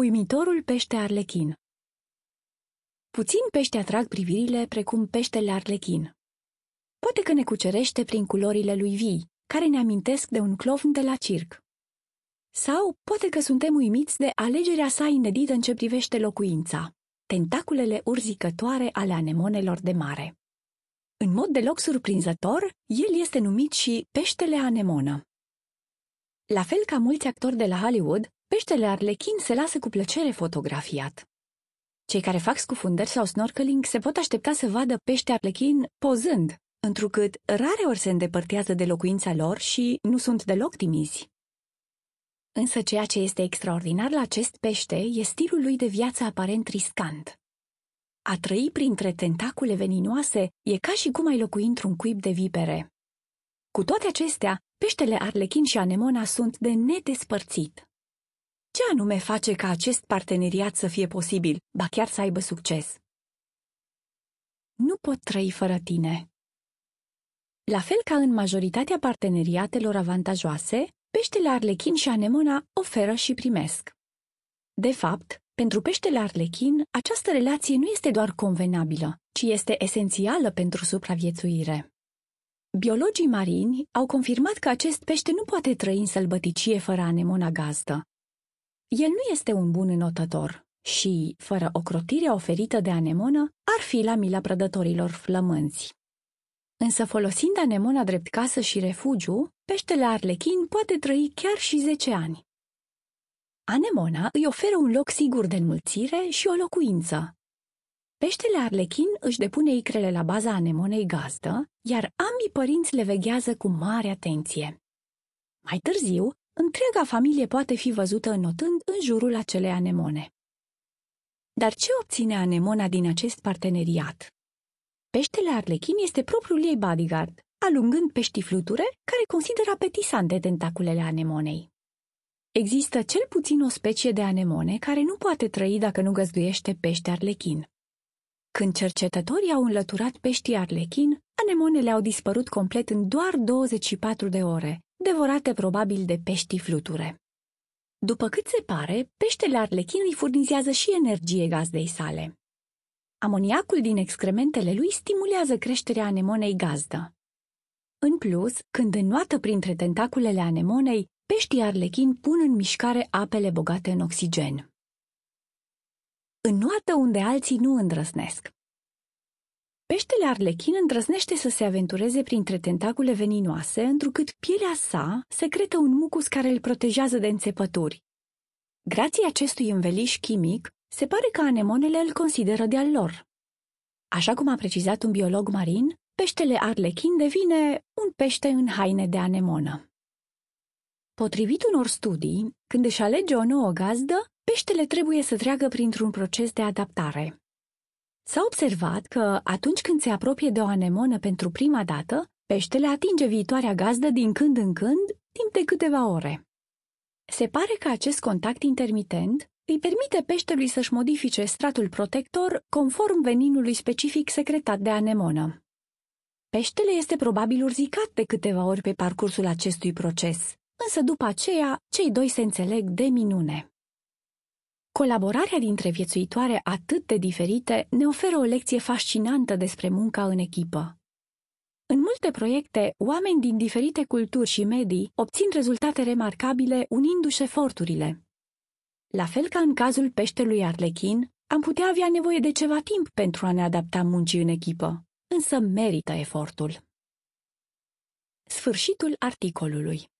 Uimitorul pește arlechin Puțin pește atrag privirile precum peștele arlechin. Poate că ne cucerește prin culorile lui vii, care ne amintesc de un clovn de la circ. Sau poate că suntem uimiți de alegerea sa inedită în ce privește locuința, tentaculele urzicătoare ale anemonelor de mare. În mod deloc surprinzător, el este numit și peștele anemonă. La fel ca mulți actori de la Hollywood, Peștele arlechin se lasă cu plăcere fotografiat. Cei care fac scufundări sau snorkeling se pot aștepta să vadă pește arlechin pozând, întrucât rare ori se îndepărtează de locuința lor și nu sunt deloc timizi. Însă ceea ce este extraordinar la acest pește e stilul lui de viață aparent riscant. A trăi printre tentacule veninoase e ca și cum ai locui într-un cuib de vipere. Cu toate acestea, peștele arlechin și anemona sunt de nedespărțit. Ce anume face ca acest parteneriat să fie posibil, ba chiar să aibă succes? Nu pot trăi fără tine. La fel ca în majoritatea parteneriatelor avantajoase, peștele arlechin și anemona oferă și primesc. De fapt, pentru peștele arlechin, această relație nu este doar convenabilă, ci este esențială pentru supraviețuire. Biologii marini au confirmat că acest pește nu poate trăi în sălbăticie fără anemona gazdă, el nu este un bun înotător și, fără ocrotirea oferită de anemonă, ar fi la mila prădătorilor flămânzi. Însă folosind anemona drept casă și refugiu, peștele arlechin poate trăi chiar și 10 ani. Anemona îi oferă un loc sigur de înmulțire și o locuință. Peștele arlechin își depune icrele la baza anemonei gazdă, iar ambii părinți le veghează cu mare atenție. Mai târziu, Întreaga familie poate fi văzută înotând în jurul acelei anemone. Dar ce obține anemona din acest parteneriat? Peștele arlechin este propriul ei bodyguard, alungând pești fluture care consideră apetisante tentaculele anemonei. Există cel puțin o specie de anemone care nu poate trăi dacă nu găzduiește pește arlechin. Când cercetătorii au înlăturat peștii arlechin, anemonele au dispărut complet în doar 24 de ore, devorate probabil de peștii fluture. După cât se pare, peștele arlechin îi furnizează și energie gazdei sale. Amoniacul din excrementele lui stimulează creșterea anemonei gazdă. În plus, când înnoată printre tentaculele anemonei, peștii arlechin pun în mișcare apele bogate în oxigen. Înnoată unde alții nu îndrăznesc. Peștele arlechin îndrăznește să se aventureze printre tentacule veninoase, întrucât pielea sa secretă un mucus care îl protejează de înțepături. Grație acestui înveliș chimic, se pare că anemonele îl consideră de-al lor. Așa cum a precizat un biolog marin, peștele arlechin devine un pește în haine de anemonă. Potrivit unor studii, când își alege o nouă gazdă, peștele trebuie să treacă printr-un proces de adaptare. S-a observat că atunci când se apropie de o anemonă pentru prima dată, peștele atinge viitoarea gazdă din când în când, timp de câteva ore. Se pare că acest contact intermitent îi permite peștelui să-și modifice stratul protector conform veninului specific secretat de anemonă. Peștele este probabil urzicat de câteva ori pe parcursul acestui proces, însă după aceea cei doi se înțeleg de minune. Colaborarea dintre viețuitoare atât de diferite ne oferă o lecție fascinantă despre munca în echipă. În multe proiecte, oameni din diferite culturi și medii obțin rezultate remarcabile unindu-și eforturile. La fel ca în cazul peștelui Arlechin, am putea avea nevoie de ceva timp pentru a ne adapta muncii în echipă, însă merită efortul. Sfârșitul articolului